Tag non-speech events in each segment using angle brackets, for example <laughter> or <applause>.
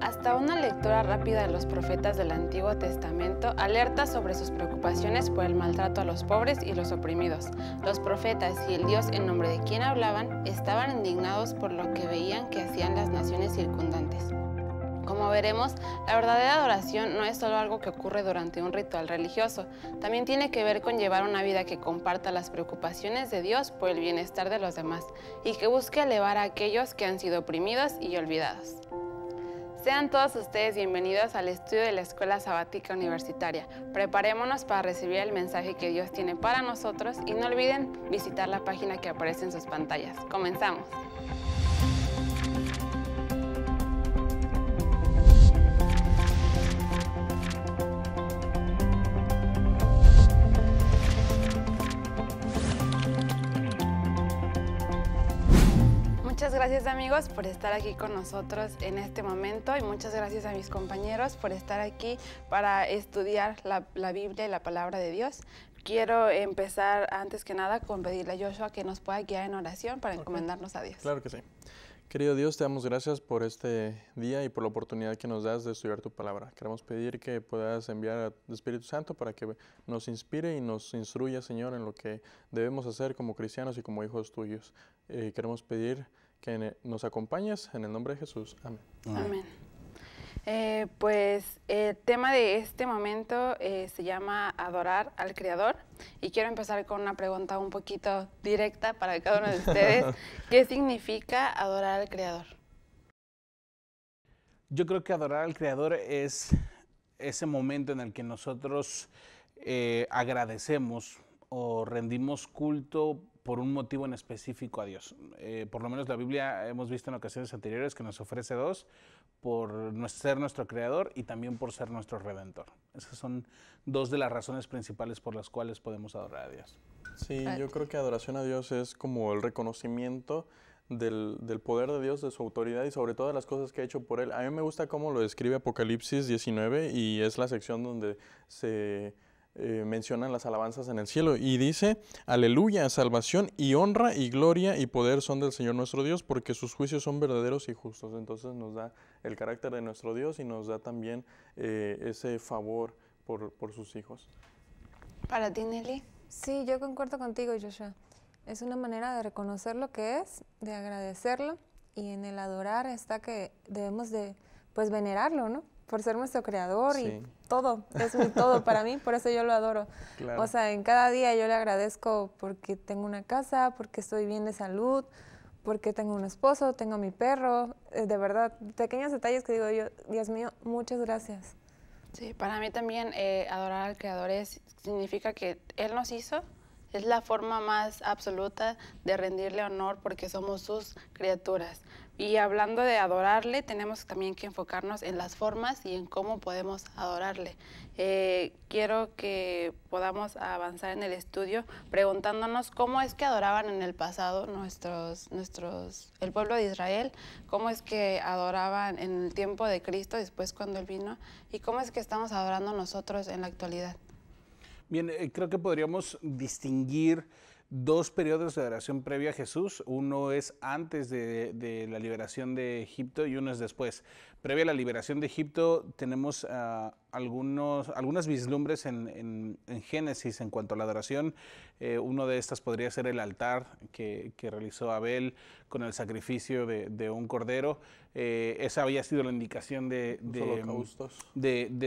Hasta una lectura rápida de los profetas del Antiguo Testamento alerta sobre sus preocupaciones por el maltrato a los pobres y los oprimidos. Los profetas y el Dios en nombre de quien hablaban estaban indignados por lo que veían que hacían las naciones circundantes. Como veremos, la verdadera adoración no es solo algo que ocurre durante un ritual religioso, también tiene que ver con llevar una vida que comparta las preocupaciones de Dios por el bienestar de los demás y que busque elevar a aquellos que han sido oprimidos y olvidados. Sean todos ustedes bienvenidos al estudio de la Escuela Sabática Universitaria. Preparémonos para recibir el mensaje que Dios tiene para nosotros y no olviden visitar la página que aparece en sus pantallas. Comenzamos. Muchas gracias amigos por estar aquí con nosotros en este momento y muchas gracias a mis compañeros por estar aquí para estudiar la, Biblia y la palabra de Dios quiero empezar antes que nada con pedirle a Joshua que nos pueda guiar en oración para encomendarnos a Dios. Claro que sí. Querido Dios, te damos gracias por este día y por la oportunidad que nos das de estudiar tu palabra. Queremos pedir que puedas enviar al Espíritu Santo para que nos inspire y nos instruya, Señor, en lo que debemos hacer como cristianos y como hijos tuyos. Eh, queremos pedir que e, nos acompañes en el nombre de Jesús. Amén. Amén. Eh, pues el eh, tema de este momento eh, se llama Adorar al Creador y quiero empezar con una pregunta un poquito directa para cada uno de ustedes. <laughs> ¿Qué significa adorar al Creador? Yo creo que adorar al Creador es ese momento en el que nosotros agradecemos o rendimos culto por un motivo en específico a Dios. Eh, por lo menos la Biblia hemos visto en ocasiones anteriores que nos ofrece dos, por ser nuestro creador y también por ser nuestro redentor. Esas son dos de las razones principales por las cuales podemos adorar a Dios. Sí, yo creo que adoración a Dios es como el reconocimiento del, del, poder de Dios, de su autoridad y sobre todas las cosas que ha hecho por Él. A mí me gusta cómo lo describe Apocalipsis 19 y es la sección donde se eh, mencionan las alabanzas en el cielo y dice, aleluya, salvación y honra y gloria y poder son del Señor nuestro Dios porque sus juicios son verdaderos y justos. Entonces nos da el carácter de nuestro Dios y nos da también eh, ese favor por, sus hijos. Para ti, Nelly. Sí, yo concuerdo contigo, Joshua. Es una manera de reconocer lo que es, de agradecerlo y en el adorar está que debemos de pues venerarlo, ¿no? Por ser nuestro creador y todo, es mi todo <laughs> para mí, por eso yo lo adoro. O sea, en cada día yo le agradezco porque tengo una casa, porque estoy bien de salud, porque tengo un esposo, tengo mi perro, eh, de verdad, pequeños detalles que digo yo, Dios mío, muchas gracias. Sí, para mí también eh, adorar al Creador es, significa que Él nos hizo, es la forma más absoluta de rendirle honor porque somos sus criaturas. Y hablando de adorarle, tenemos también que enfocarnos en las formas y en cómo podemos adorarle. Eh, quiero que podamos avanzar en el estudio preguntándonos cómo es que adoraban en el pasado nuestros, nuestros, el pueblo de Israel, cómo es que adoraban en el tiempo de Cristo, después cuando Él vino, y cómo es que estamos adorando nosotros en la actualidad. Bien, eh, creo que podríamos distinguir dos periodos de adoración previa a Jesús. Uno es antes de, la liberación de Egipto y uno es después. Previa a la liberación de Egipto tenemos ah, algunos, algunas vislumbres en, Génesis en cuanto a la adoración. Eh, uno de estas podría ser el altar que, realizó Abel con el sacrificio de, un cordero. Eh, esa había sido la indicación de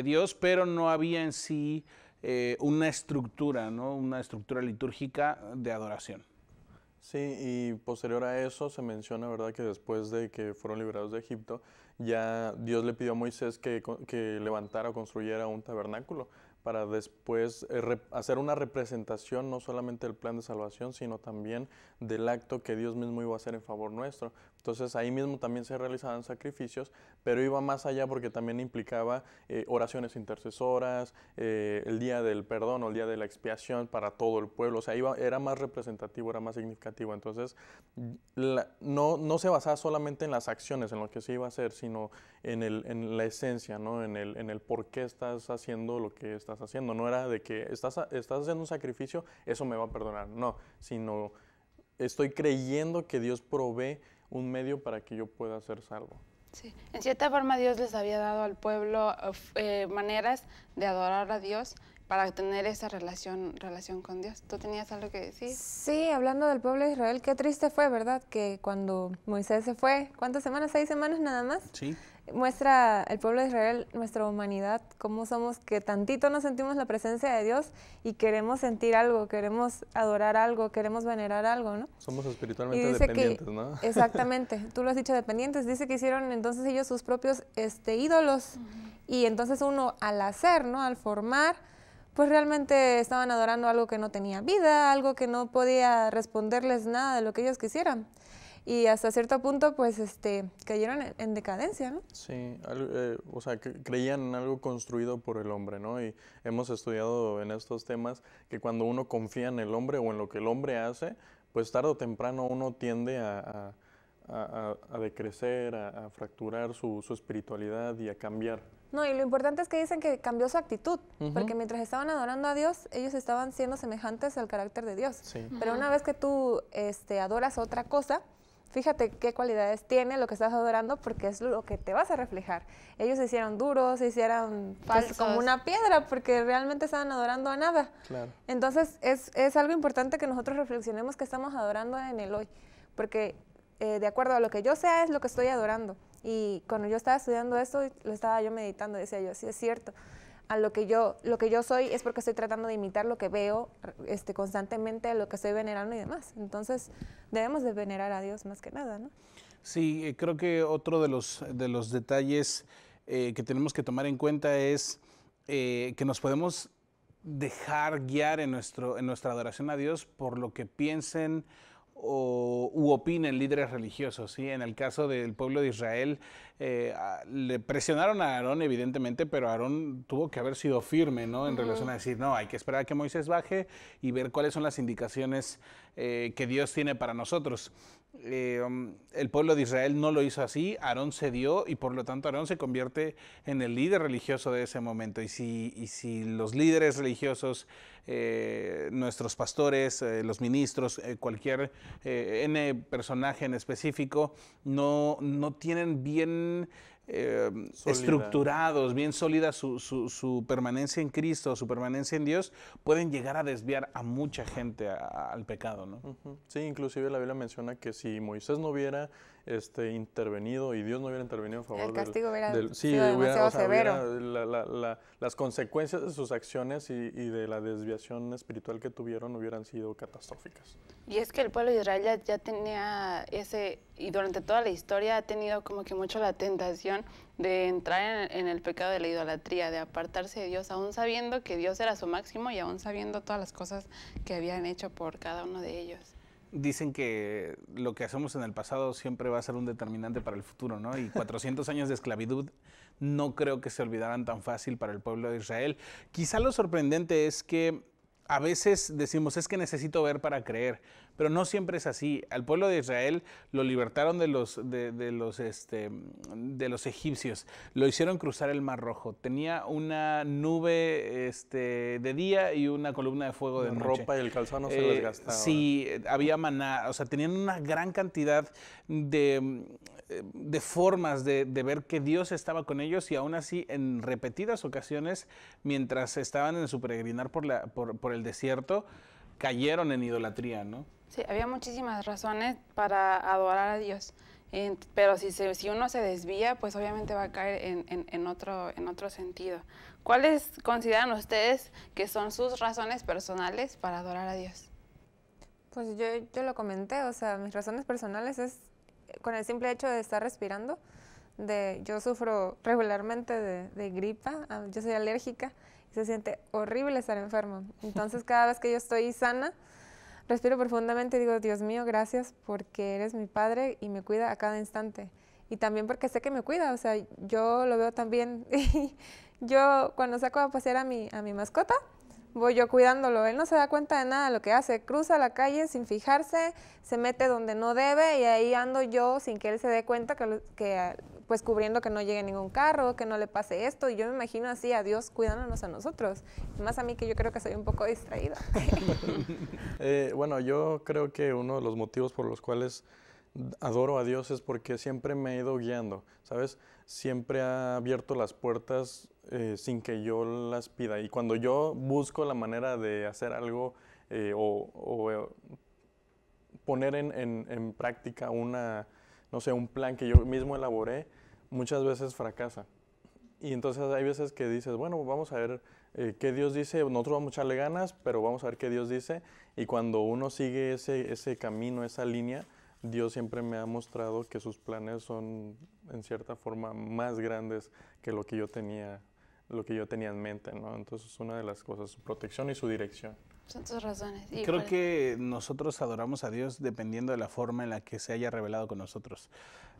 Dios, pero no había en sí... Eh, una estructura, ¿no? Una estructura litúrgica de adoración. Sí, y posterior a eso se menciona, ¿verdad?, que después de que fueron liberados de Egipto, ya Dios le pidió a Moisés que, levantara o construyera un tabernáculo para después eh, hacer una representación no solamente del plan de salvación, sino también del acto que Dios mismo iba a hacer en favor nuestro. Entonces ahí mismo también se realizaban sacrificios, pero iba más allá porque también implicaba eh, oraciones intercesoras, eh, el día del perdón o el día de la expiación para todo el pueblo. O sea, iba, era más representativo, era más significativo. Entonces no, no, se basaba solamente en las acciones, en lo que se iba a hacer, sino en, el, en la esencia, ¿no? en, el, en el por qué estás haciendo lo que estás haciendo. No era de que estás, estás haciendo un sacrificio, eso me va a perdonar. No, sino estoy creyendo que Dios provee un medio para que yo pueda ser salvo. Sí. En cierta forma Dios les había dado al pueblo eh, maneras de adorar a Dios para tener esa relación, relación con Dios. ¿Tú tenías algo que decir? Sí, hablando del pueblo de Israel, qué triste fue, ¿verdad? Que cuando Moisés se fue, ¿cuántas semanas? ¿Seis semanas nada más? Sí muestra el pueblo de Israel nuestra humanidad, cómo somos que tantito nos sentimos la presencia de Dios y queremos sentir algo, queremos adorar algo, queremos venerar algo, ¿no? Somos espiritualmente dependientes, ¿no? <laughs> Exactamente, tú lo has dicho, dependientes. Dice que hicieron entonces ellos sus propios este, ídolos y entonces uno al hacer, ¿no? Al formar, pues realmente estaban adorando algo que no tenía vida, algo que no podía responderles nada de lo que ellos quisieran y hasta cierto punto pues este, cayeron en, decadencia, ¿no? Sí, eh, o sea, creían en algo construido por el hombre, ¿no? Y hemos estudiado en estos temas que cuando uno confía en el hombre o en lo que el hombre hace, pues tarde o temprano uno tiende a, a, a, decrecer, a, fracturar su, espiritualidad y a cambiar. No, y lo importante es que dicen que cambió su actitud, porque mientras estaban adorando a Dios, ellos estaban siendo semejantes al carácter de Dios. Sí. Pero una vez que tú este, adoras otra cosa, fíjate qué cualidades tiene lo que estás adorando porque es lo que te vas a reflejar. Ellos se hicieron duros, se hicieron Falsos. Pues, como una piedra porque realmente estaban adorando a nada. Entonces es, algo importante que nosotros reflexionemos que estamos adorando en el hoy, porque eh, de acuerdo a lo que yo sea es lo que estoy adorando. Y cuando yo estaba estudiando esto, lo estaba yo meditando, decía yo, sí es cierto a lo que yo, lo que yo soy es porque estoy tratando de imitar lo que veo este, constantemente, lo que estoy venerando y demás. Entonces, debemos de venerar a Dios más que nada, ¿no? Sí, eh, creo que otro de los, de los detalles eh, que tenemos que tomar en cuenta es eh, que nos podemos dejar guiar en, nuestro, en nuestra adoración a Dios por lo que piensen, o, u opinen líderes religiosos. ¿sí? En el caso del pueblo de Israel, eh, le presionaron a Aarón, evidentemente, pero Aarón tuvo que haber sido firme ¿no? en relación a decir, no, hay que esperar a que Moisés baje y ver cuáles son las indicaciones eh, que Dios tiene para nosotros. Eh, um, el pueblo de Israel no lo hizo así, Aarón cedió y por lo tanto Aarón se convierte en el líder religioso de ese momento. Y si, y si los líderes religiosos, eh, nuestros pastores, eh, los ministros, cualquier N personaje en específico, no, no tienen bien Em, estructurados, bien sólida su, su, permanencia en Cristo, su permanencia en Dios, pueden llegar a desviar a mucha gente al pecado, ¿no? Sí, inclusive la Biblia menciona que si Moisés no hubiera este, intervenido y Dios no hubiera intervenido a favor El castigo hubiera sido severo. las consecuencias de sus acciones y, de la desviación espiritual que tuvieron hubieran sido catastróficas. Y es que el pueblo de Israel ya, tenía ese, y durante toda la historia ha tenido como que mucho la tentación de entrar en, el pecado de la idolatría, de apartarse de Dios, aún sabiendo que Dios era su máximo y aún sabiendo todas las cosas que habían hecho por cada uno de ellos dicen que lo que hacemos en el pasado siempre va a ser un determinante para el futuro, ¿no? Y 400 <laughs> años de esclavitud no creo que se olvidaran tan fácil para el pueblo de Israel. Quizá lo sorprendente es que a veces decimos es que necesito ver para creer, pero no siempre es así. Al pueblo de Israel lo libertaron de los, de, los, este, de los egipcios, lo hicieron cruzar el Mar Rojo. Tenía una nube este, de día y una columna de fuego de noche. ropa y el calzado se eh, les gastaba. Sí, eh, había maná, o sea, tenían una gran cantidad de, de formas de, de, ver que Dios estaba con ellos y aún así en repetidas ocasiones, mientras estaban en su peregrinar por, la, por, por el desierto, cayeron en idolatría, ¿no? Sí, había muchísimas razones para adorar a Dios, pero si, si uno se desvía, pues obviamente va a caer en, en, en, otro, en otro sentido. ¿Cuáles consideran ustedes que son sus razones personales para adorar a Dios? Pues yo, yo lo comenté, o sea, mis razones personales es con el simple hecho de estar respirando. De, yo sufro regularmente de, gripa, ah, yo soy alérgica y se siente horrible estar enfermo. Entonces cada vez que yo estoy sana, respiro profundamente y digo, Dios mío, gracias porque eres mi Padre y me cuida a cada instante. Y también porque sé que me cuida, o sea, yo lo veo también. <laughs> yo cuando saco a pasear a mi, a mi mascota, voy yo cuidándolo. Él no se da cuenta de nada lo que hace, cruza la calle sin fijarse, se mete donde no debe y ahí ando yo sin que él se dé cuenta que, pues cubriendo que no llegue ningún carro, que no le pase esto. Y yo me imagino así a Dios cuidándonos a nosotros. Más a mí que yo creo que soy un poco distraída. <laughs> Eh, bueno, yo creo que uno de los motivos por los cuales adoro a Dios es porque siempre me ha ido guiando, ¿sabes? Siempre ha abierto las puertas eh, sin que yo las pida. Y cuando yo busco la manera de hacer algo eh, o, eh, poner en, en, en, práctica una, no sé, un plan que yo mismo elaboré, muchas veces fracasa. Y entonces hay veces que dices, bueno, vamos a ver qué Dios dice, nosotros vamos a echarle ganas, pero vamos a ver qué Dios dice. Y cuando uno sigue ese, ese camino, esa línea, Dios siempre me ha mostrado que sus planes son en cierta forma más grandes que lo que yo tenía lo que yo tenía en mente, ¿no? Entonces es una de las cosas, su protección y su dirección. Son tus razones. Y Creo que nosotros adoramos a Dios dependiendo de la forma en la que se haya revelado con nosotros.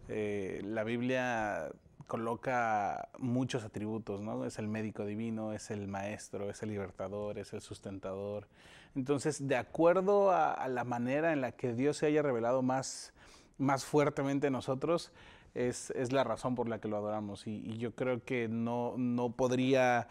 Eh, la Biblia coloca muchos atributos, ¿no? Es el médico divino, es el maestro, es el libertador, es el sustentador. Entonces, de acuerdo a, la manera en la que Dios se haya revelado más, más fuertemente a nosotros, es, la razón por la que lo adoramos. Y, yo creo que no, no podría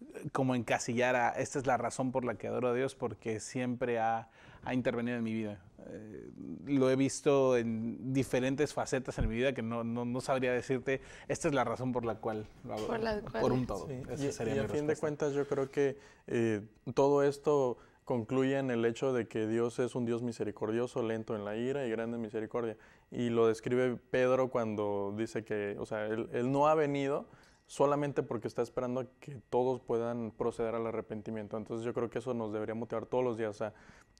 eh, como encasillar a esta es la razón por la que adoro a Dios, porque siempre ha, intervenido en mi vida. Eh, lo he visto en diferentes facetas en mi vida que no, sabría decirte, esta es la razón por la cual lo adoro. Por, un todo. y, a fin de cuentas yo creo que eh, todo esto concluye en el hecho de que Dios es un Dios misericordioso, lento en la ira y grande en misericordia. Y lo describe Pedro cuando dice que, o sea, él, no ha venido solamente porque está esperando que todos puedan proceder al arrepentimiento. Entonces yo creo que eso nos debería motivar todos los días. O sea,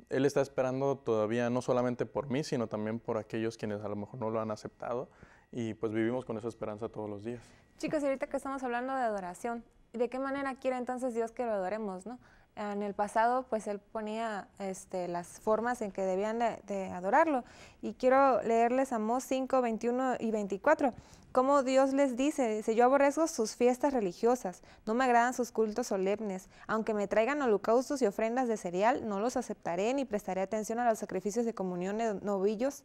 Él está esperando todavía no solamente por mí, sino también por aquellos quienes a lo mejor no lo han aceptado. Y pues vivimos con esa esperanza todos los días. Chicos, y ahorita que estamos hablando de adoración, ¿de qué manera quiere entonces Dios que lo adoremos? ¿no? en el pasado, pues él ponía este, las formas en que debían de, adorarlo. Y quiero leerles a Amós 5, 21 y 24, Como Dios les dice, dice, yo aborrezco sus fiestas religiosas, no me agradan sus cultos solemnes, aunque me traigan holocaustos y ofrendas de cereal, no los aceptaré ni prestaré atención a los sacrificios de comunión de novillos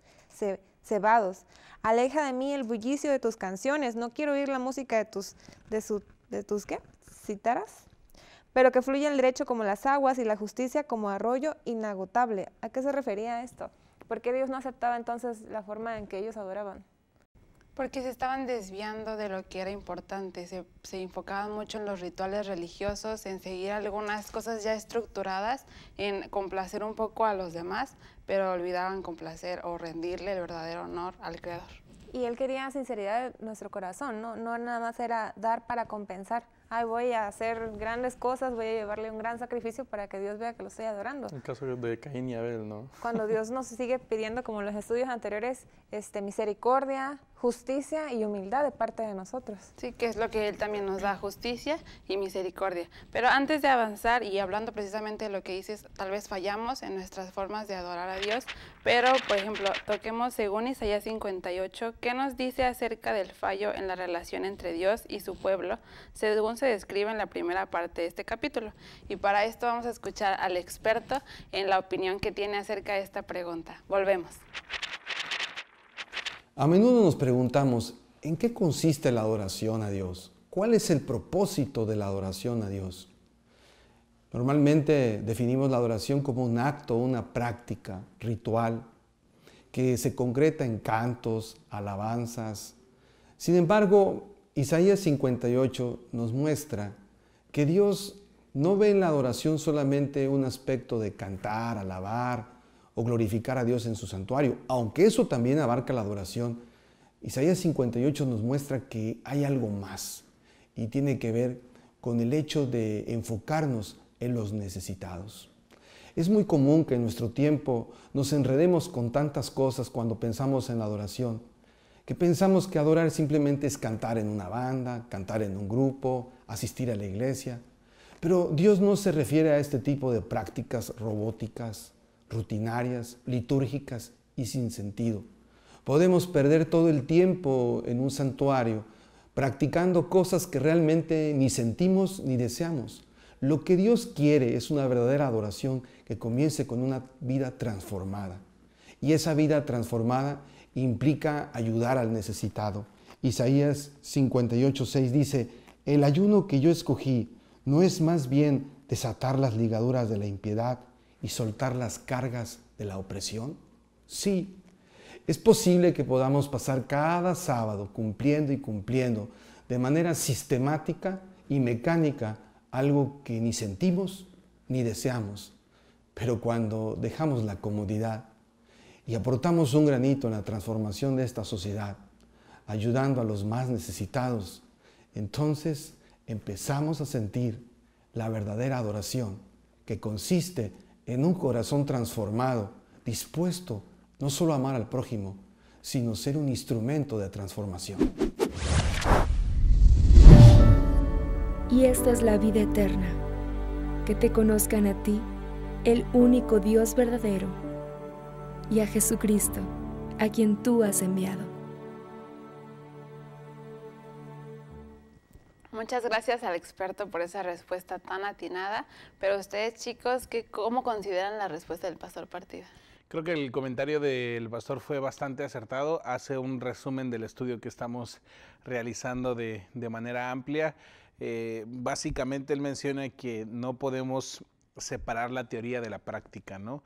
cebados. Aleja de mí el bullicio de tus canciones, no quiero oír la música de tus, de, de tus, ¿qué? ¿Citaras? pero que fluye el derecho como las aguas y la justicia como arroyo inagotable. ¿A qué se refería esto? ¿Por qué Dios no aceptaba entonces la forma en que ellos adoraban? Porque se estaban desviando de lo que era importante, se, enfocaban mucho en los rituales religiosos, en seguir algunas cosas ya estructuradas, en complacer un poco a los demás, pero olvidaban complacer o rendirle el verdadero honor al Creador. Y Él quería sinceridad de nuestro corazón, No nada más era dar para compensar, ay, voy a hacer grandes cosas, voy a llevarle un gran sacrificio para que Dios vea que lo estoy adorando. El caso de Caín y Abel, ¿no? Cuando Dios nos sigue pidiendo, como en los estudios anteriores, este, misericordia, justicia y humildad de parte de nosotros. Sí, que es lo que Él también nos da, justicia y misericordia. Pero antes de avanzar y hablando precisamente de lo que dices, tal vez fallamos en nuestras formas de adorar a Dios, pero por ejemplo, toquemos según Isaías 58, ¿qué nos dice acerca del fallo en la relación entre Dios y su pueblo, según se describe en la primera parte de este capítulo? Y para esto vamos a escuchar al experto en la opinión que tiene acerca de esta pregunta. Volvemos. A menudo nos preguntamos, ¿en qué consiste la adoración a Dios? ¿Cuál es el propósito de la adoración a Dios? Normalmente definimos la adoración como un acto, una práctica ritual que se concreta en cantos, alabanzas. Sin embargo, Isaías 58 nos muestra que Dios no ve en la adoración solamente un aspecto de cantar, alabar, o glorificar a Dios en su santuario, aunque eso también abarca la adoración. Isaías 58 nos muestra que hay algo más y tiene que ver con el hecho de enfocarnos en los necesitados. Es muy común que en nuestro tiempo nos enredemos con tantas cosas cuando pensamos en la adoración, que pensamos que adorar simplemente es cantar en una banda, cantar en un grupo, asistir a la iglesia. Pero Dios no se refiere a este tipo de prácticas robóticas, rutinarias, litúrgicas y sin sentido. Podemos perder todo el tiempo en un santuario practicando cosas que realmente ni sentimos ni deseamos. Lo que Dios quiere es una verdadera adoración que comience con una vida transformada. Y esa vida transformada implica ayudar al necesitado. Isaías 58:6 dice, el ayuno que yo escogí no es más bien desatar las ligaduras de la impiedad y soltar las cargas de la opresión? Sí, es posible que podamos pasar cada sábado cumpliendo y cumpliendo de manera sistemática y mecánica algo que ni sentimos ni deseamos. Pero cuando dejamos la comodidad y aportamos un granito en la transformación de esta sociedad, ayudando a los más necesitados, entonces empezamos a sentir la verdadera adoración que consiste en en un corazón transformado, dispuesto no solo a amar al prójimo, sino ser un instrumento de transformación. Y esta es la vida eterna, que te conozcan a ti, el único Dios verdadero, y a Jesucristo, a quien tú has enviado. Muchas gracias al experto por esa respuesta tan atinada. Pero ustedes, chicos, ¿qué, ¿cómo consideran la respuesta del pastor partida? Creo que el comentario del pastor fue bastante acertado. Hace un resumen del estudio que estamos realizando de, de manera amplia. Eh, básicamente él menciona que no podemos separar la teoría de la práctica, ¿no?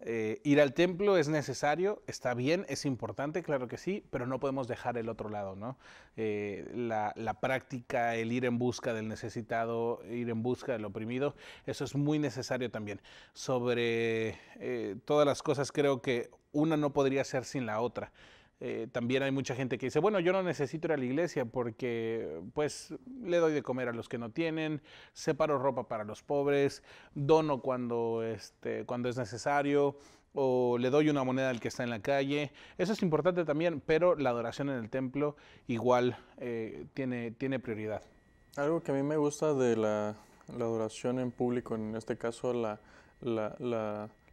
Eh, ir al templo es necesario, está bien, es importante, claro que sí, pero no podemos dejar el otro lado, ¿no? Eh, la, práctica, el ir en busca del necesitado, ir en busca del oprimido, eso es muy necesario también. Sobre eh, todas las cosas creo que una no podría ser sin la otra. Eh, también hay mucha gente que dice, bueno, yo no necesito ir a la iglesia porque pues le doy de comer a los que no tienen, separo ropa para los pobres, dono cuando, este, cuando es necesario o le doy una moneda al que está en la calle. Eso es importante también, pero la adoración en el templo igual eh, tiene, tiene prioridad. Algo que a mí me gusta de la, adoración en público, en este caso las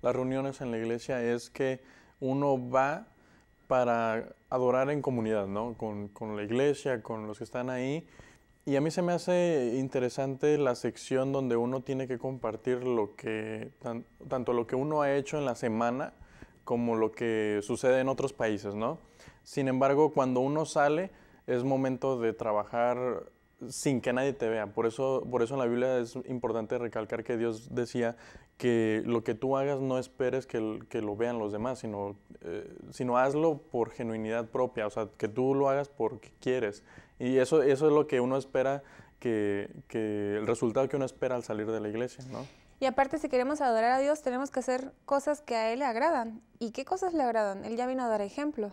reuniones en la iglesia, es que uno va para adorar en comunidad, ¿no? Con, con la iglesia, con los que están ahí. Y a mí se me hace interesante la sección donde uno tiene que compartir lo que, tanto lo que uno ha hecho en la semana como lo que sucede en otros países, ¿no? Sin embargo, cuando uno sale, es momento de trabajar sin que nadie te vea. Por eso, por eso en la Biblia es importante recalcar que Dios decía que lo que tú hagas no esperes que, lo vean los demás, sino, eh, sino hazlo por genuinidad propia, o sea, que tú lo hagas porque quieres. Y eso, eso es lo que uno espera, que, el resultado que uno espera al salir de la iglesia, ¿no? Y aparte, si queremos adorar a Dios, tenemos que hacer cosas que a Él le agradan. ¿Y qué cosas le agradan? Él ya vino a dar ejemplo.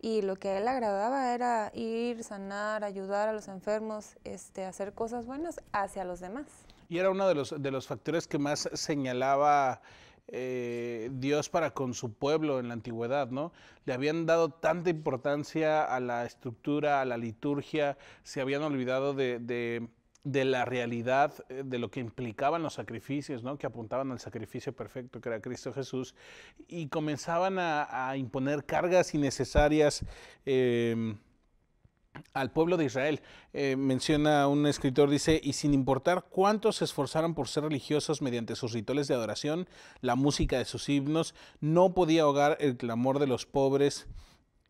Y lo que a Él le agradaba era ir, sanar, ayudar a los enfermos, este, hacer cosas buenas hacia los demás. Y era uno de los, de los factores que más señalaba eh, Dios para con su pueblo en la antigüedad, ¿no? Le habían dado tanta importancia a la estructura, a la liturgia, se habían olvidado de, la realidad eh, de lo que implicaban los sacrificios, ¿no? que apuntaban al sacrificio perfecto que era Cristo Jesús, y comenzaban a, imponer cargas innecesarias em, al pueblo de Israel. Eh, menciona un escritor, dice, y sin importar cuántos se esforzaron por ser religiosos mediante sus rituales de adoración, la música de sus himnos, no podía ahogar el clamor de los pobres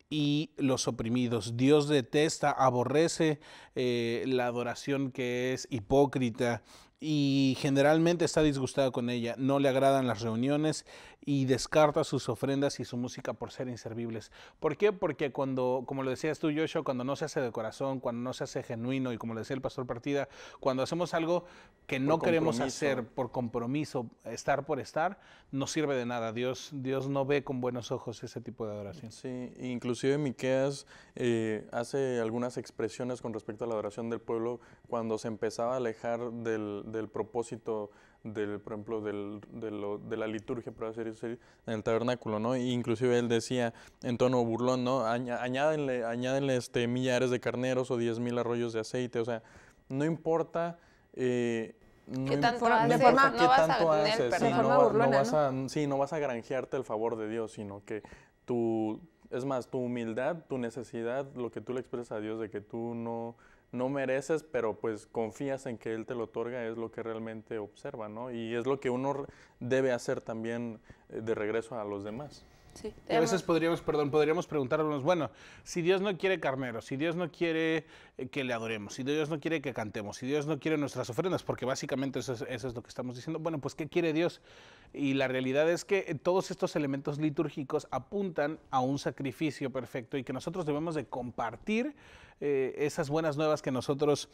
y los oprimidos. Dios detesta, aborrece eh, la adoración que es hipócrita y generalmente está disgustado con ella, no le agradan las reuniones y descarta sus ofrendas y su música por ser inservibles. ¿Por qué? Porque cuando, como lo decías tú, Joshua, cuando no se hace de corazón, cuando no se hace genuino y como lo decía el pastor Partida, cuando hacemos algo que no queremos hacer por compromiso, estar por estar, no sirve de nada. Dios, Dios no ve con buenos ojos ese tipo de adoración. Sí, inclusive Miqueas eh, hace algunas expresiones con respecto a la adoración del pueblo cuando se empezaba a alejar del, del propósito del, por ejemplo, del, de, la liturgia, para hacer en el tabernáculo, ¿no? E inclusive él decía en tono burlón, ¿no? Añádenle, añádenle este, millares de carneros o diez mil arroyos de aceite, o sea, no importa... Eh, ¿Qué tanto no vas tanto a haces, no, vas a, no vas a granjearte el favor de Dios, sino que tú es más, tu humildad, tu necesidad, lo que tú le expresas a Dios de que tú no no mereces, pero pues confías en que Él te lo otorga, es lo que realmente observa, ¿no? Y es lo que uno debe hacer también eh, de regreso a los demás. Sí, a veces podríamos, perdón, podríamos preguntarnos, bueno, si Dios no quiere carneros, si Dios no quiere eh, que le adoremos, si Dios no quiere que cantemos, si Dios no quiere nuestras ofrendas, porque básicamente eso es, eso es lo que estamos diciendo, bueno, pues ¿qué quiere Dios? Y la realidad es que eh, todos estos elementos litúrgicos apuntan a un sacrificio perfecto y que nosotros debemos de compartir eh, esas buenas nuevas que nosotros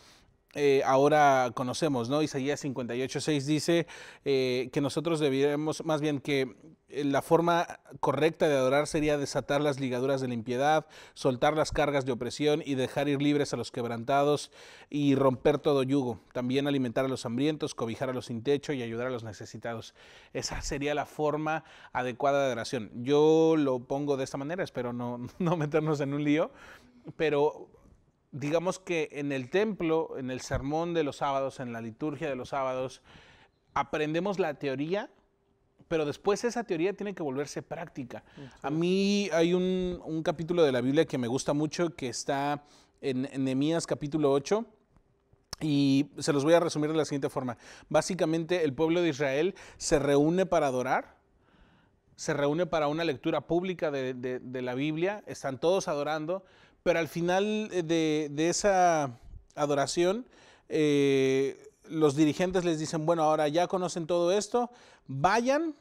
eh, ahora conocemos, ¿no? Isaías 58.6 dice eh, que nosotros debiéramos, más bien que la forma correcta de adorar sería desatar las ligaduras de la impiedad, soltar las cargas de opresión y dejar ir libres a los quebrantados y romper todo yugo. También alimentar a los hambrientos, cobijar a los sin techo y ayudar a los necesitados. Esa sería la forma adecuada de adoración, Yo lo pongo de esta manera, espero no, <laughs> no meternos en un lío, pero digamos que en el templo, en el sermón de los sábados, en la liturgia de los sábados, aprendemos la teoría, pero después esa teoría tiene que volverse práctica. A mí hay un, capítulo de la Biblia que me gusta mucho, que está en Nehemías capítulo 8. Y se los voy a resumir de la siguiente forma. Básicamente el pueblo de Israel se reúne para adorar, se reúne para una lectura pública de la Biblia, están todos adorando, pero al final eh, de, esa adoración, eh, los dirigentes les dicen, bueno, ahora ya conocen todo esto, vayan,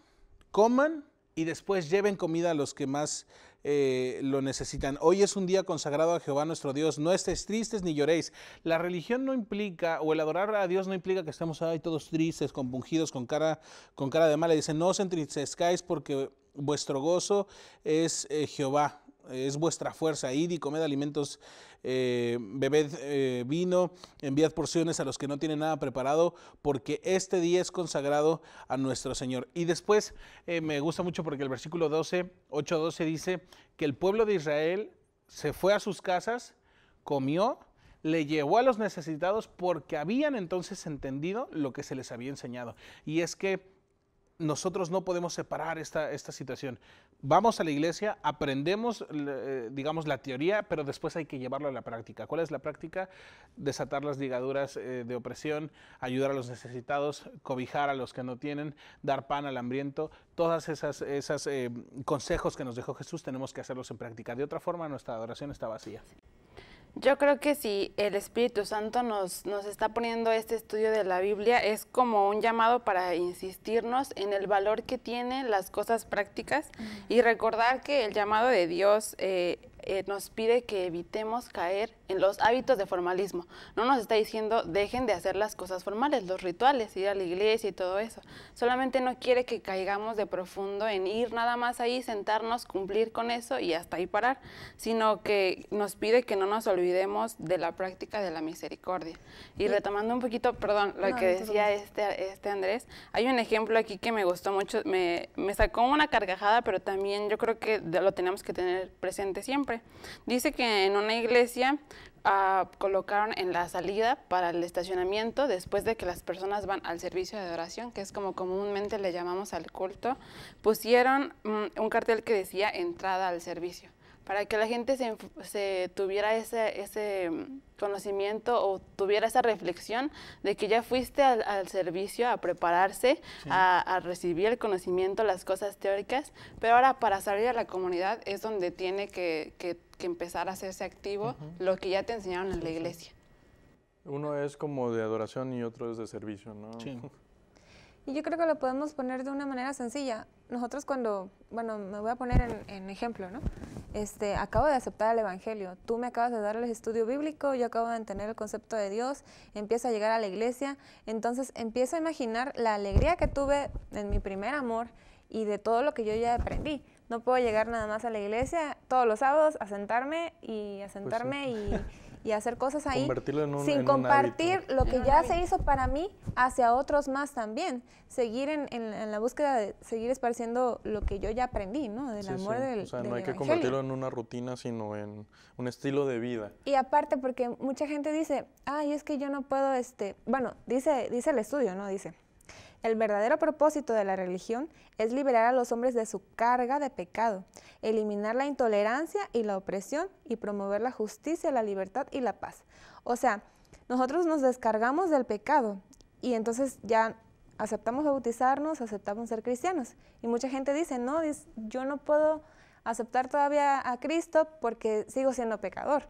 coman y después lleven comida a los que más eh, lo necesitan. Hoy es un día consagrado a Jehová nuestro Dios. No estéis tristes ni lloréis. La religión no implica, o el adorar a Dios no implica que estemos ahí todos tristes, compungidos, con cara, con cara de mala. Dice, no os entristezcáis porque vuestro gozo es Jehová es vuestra fuerza. Id y comed alimentos, eh, bebed eh, vino, enviad porciones a los que no tienen nada preparado, porque este día es consagrado a nuestro Señor. Y después eh, me gusta mucho porque el versículo 12, 8, 12 dice que el pueblo de Israel se fue a sus casas, comió, le llevó a los necesitados porque habían entonces entendido lo que se les había enseñado. Y es que nosotros no podemos separar esta, esta situación vamos a la iglesia, aprendemos, eh, digamos, la teoría, pero después hay que llevarlo a la práctica. ¿Cuál es la práctica? Desatar las ligaduras eh, de opresión, ayudar a los necesitados, cobijar a los que no tienen, dar pan al hambriento. Todas esos esas eh, consejos que nos dejó Jesús tenemos que hacerlos en práctica. De otra forma, nuestra adoración está vacía. Yo creo que si el Espíritu Santo nos, nos está poniendo este estudio de la Biblia, es como un llamado para insistirnos en el valor que tienen las cosas prácticas y recordar que el llamado de Dios eh, eh, nos pide que evitemos caer en los hábitos de formalismo. No nos está diciendo dejen de hacer las cosas formales, los rituales, ir a la iglesia y todo eso. Solamente no quiere que caigamos de profundo en ir nada más ahí, sentarnos, cumplir con eso y hasta ahí parar, sino que nos pide que no nos olvidemos de la práctica de la misericordia. Y, retomando un poquito, perdón, lo que decía este, este Andrés, hay un ejemplo aquí que me gustó mucho, me, me sacó una carcajada, pero también yo creo que lo tenemos que tener presente siempre Dice que en una iglesia ah, colocaron en la salida para el estacionamiento después de que las personas van al servicio de oración, que es como comúnmente le llamamos al culto, pusieron mm, un cartel que decía entrada al servicio para que la gente se, tuviera ese, ese, mm, conocimiento o tuviera esa reflexión de que ya fuiste al, servicio a prepararse, a, recibir el conocimiento, las cosas teóricas, pero ahora para salir a la comunidad es donde tiene que, empezar a hacerse activo lo que ya te enseñaron en la iglesia. Uno es como de adoración y otro es de servicio, ¿no? Sí. <laughs> Y yo creo que lo podemos poner de una manera sencilla. Nosotros cuando, bueno, me voy a poner en, ejemplo, ¿no? Este, acabo de aceptar el Evangelio, tú me acabas de dar el estudio bíblico, yo acabo de entender el concepto de Dios, empiezo a llegar a la iglesia, entonces empiezo a imaginar la alegría que tuve en mi primer amor y de todo lo que yo ya aprendí. No puedo llegar nada más a la iglesia todos los sábados a sentarme y a pues sentarme y y hacer cosas ahí sin compartir lo que ya se hizo para mí hacia otros más también. Seguir en, la búsqueda de seguir esparciendo lo que yo ya aprendí, ¿no? Del amor del O sea, no hay que convertirlo en una rutina, sino en un estilo de vida. Y aparte, porque mucha gente dice, ay, es que yo no puedo, este, bueno, dice, dice el estudio, ¿no? Dice el verdadero propósito de la religión es liberar a los hombres de su carga de pecado, eliminar la intolerancia y la opresión y promover la justicia, la libertad y la paz. O sea, nosotros nos descargamos del pecado y entonces ya aceptamos bautizarnos, aceptamos ser cristianos. Y mucha gente dice, no, yo no puedo aceptar todavía a Cristo porque sigo siendo pecador,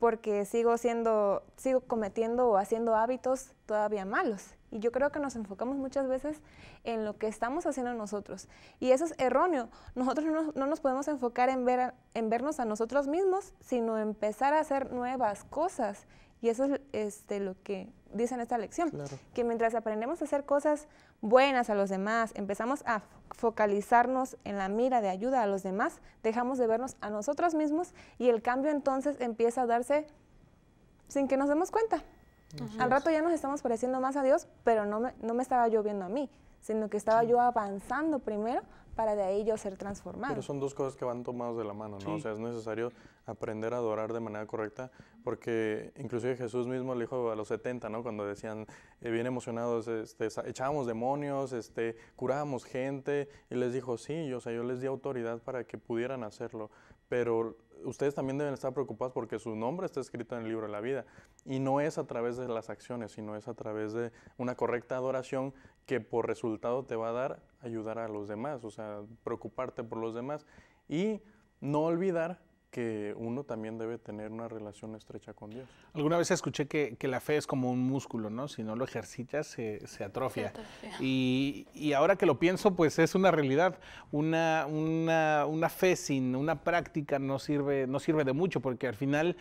porque sigo siendo, sigo cometiendo o haciendo hábitos todavía malos. Y yo creo que nos enfocamos muchas veces en lo que estamos haciendo nosotros. Y eso es erróneo. Nosotros no, nos podemos enfocar en, ver en vernos a nosotros mismos, sino empezar a hacer nuevas cosas. Y eso es este, lo que dice en esta lección. Que mientras aprendemos a hacer cosas buenas a los demás, empezamos a focalizarnos en la mira de ayuda a los demás, dejamos de vernos a nosotros mismos y el cambio entonces empieza a darse sin que nos demos cuenta. Al rato ya nos estamos pareciendo más a Dios, pero no me, no me estaba yo viendo a mí, sino que estaba yo avanzando primero para de ahí yo ser transformado. Pero son dos cosas que van tomadas de la mano, ¿no? O sea, es necesario aprender a adorar de manera correcta, porque inclusive Jesús mismo le dijo a los 70, ¿no? Cuando decían, eh, bien emocionados, este, echábamos demonios, este, curábamos gente, y les dijo, sí, yo, o sea, yo les di autoridad para que pudieran hacerlo, pero ustedes también deben estar preocupados porque su nombre está escrito en el libro de la vida. Y no es a través de las acciones, sino es a través de una correcta adoración que por resultado te va a dar ayudar a los demás, o sea, preocuparte por los demás. Y no olvidar que uno también debe tener una relación estrecha con Dios. Alguna vez escuché que, la fe es como un músculo, ¿no? Si no lo ejercitas, se, atrofia. Y, ahora que lo pienso, pues es una realidad. Una, fe sin una práctica no sirve, no sirve de mucho, porque al final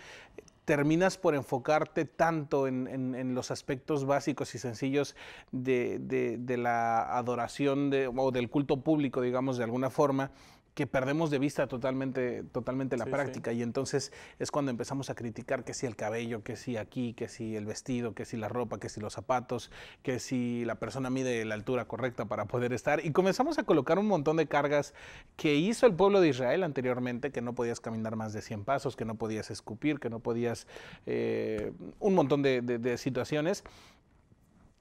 terminas por enfocarte tanto en, los aspectos básicos y sencillos de, la adoración o del culto público, digamos, de alguna forma, que perdemos de vista totalmente, totalmente la práctica. Y entonces es cuando empezamos a criticar que si el cabello, que si aquí, que si el vestido, que si la ropa, que si los zapatos, que si la persona mide la altura correcta para poder estar. Y comenzamos a colocar un montón de cargas que hizo el pueblo de Israel anteriormente, que no podías caminar más de 100 pasos, que no podías escupir, que no podías... Eh, un montón de, de situaciones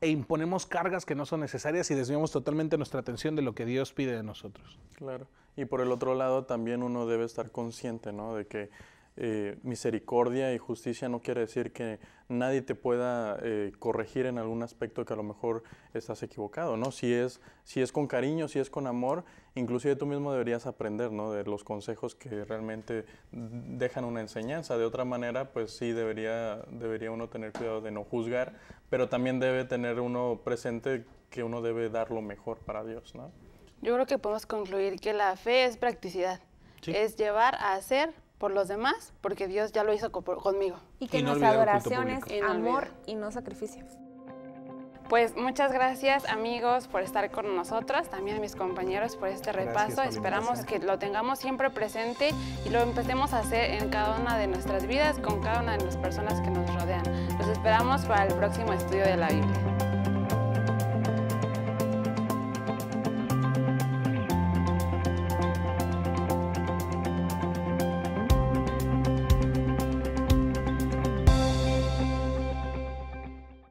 e imponemos cargas que no son necesarias y desviamos totalmente nuestra atención de lo que Dios pide de nosotros. Claro. Y por el otro lado, también uno debe estar consciente, ¿no? De que eh, misericordia y justicia no quiere decir que nadie te pueda eh, corregir en algún aspecto que a lo mejor estás equivocado, ¿no? Si es, si es con cariño, si es con amor inclusive tú mismo deberías aprender, De los consejos que realmente dejan una enseñanza. De otra manera, pues sí debería, debería uno tener cuidado de no juzgar, pero también debe tener uno presente que uno debe dar lo mejor para Dios, ¿no? Yo creo que podemos concluir que la fe es practicidad, es llevar a hacer por los demás, porque Dios ya lo hizo conmigo. Y que nuestras adoraciones, en amor y no sacrificios. Pues muchas gracias amigos por estar con nosotros, también mis compañeros por este repaso. Esperamos que lo tengamos siempre presente y lo empecemos a hacer en cada una de nuestras vidas con cada una de las personas que nos rodean. Los esperamos para el próximo estudio de la Biblia.